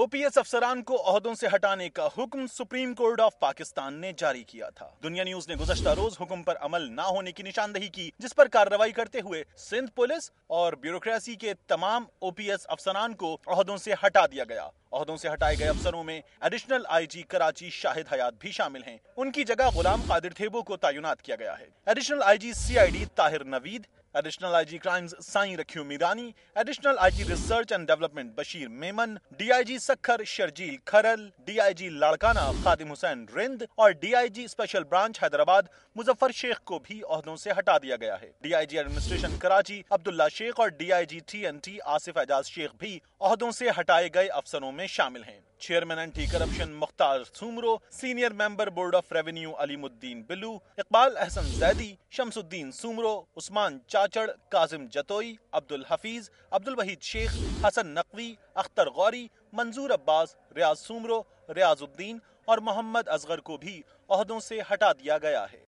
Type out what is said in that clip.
OPS अफसरान को अहदों से हटाने का हुक्म सुप्रीम कोर्ट ऑफ पाकिस्तान ने जारी किया था दुनिया न्यूज ने गुजश्ता रोज हुक्म पर अमल ना होने की निशानदेही की जिस पर कार्रवाई करते हुए सिंध पुलिस और ब्यूरोक्रेसी के तमाम ओपीएस अफसरान को अहदों से हटा दिया गया अहदों से हटाए गए अफसरों में एडिशनल आईजी कराची शाहिद हयात भी शामिल हैं उनकी जगह गुलाम कादिर थेबो को तैनात किया गया है additional IG CID Tahir Naveed additional IG crimes साई रखियो Mirani additional IG research and development Bashir Memon DIG Sukkur Sharjeel Kharal DIG Larkana Khadim Hussain Rind और DIG special branch Hyderabad Muzaffar Sheikh को भी अहदों से हटा दिया गया है डीआईजी एडमिनिस्ट्रेशन कराची अब्दुल्ला शेख और डीआईजी टीएनटी आसिफ एजाज शेख भी अहदों से हटाए गए अफसरों में शामिल हैं chairman anti corruption Mukhtar Soomro senior member board of revenue Aleemuddin बिलू इकबाल अहसन जैदी शमसुद्दीन सुमरो उस्मान चा चाचड़ काजिम जतोई अब्दुल हफीज अब्दुल वहीद शेख हसन नकवी अख्तर गौरी मंजूर अब्बास रियाज सूमरो रियाजुद्दीन और मोहम्मद असगर को भी अहदों से हटा दिया गया है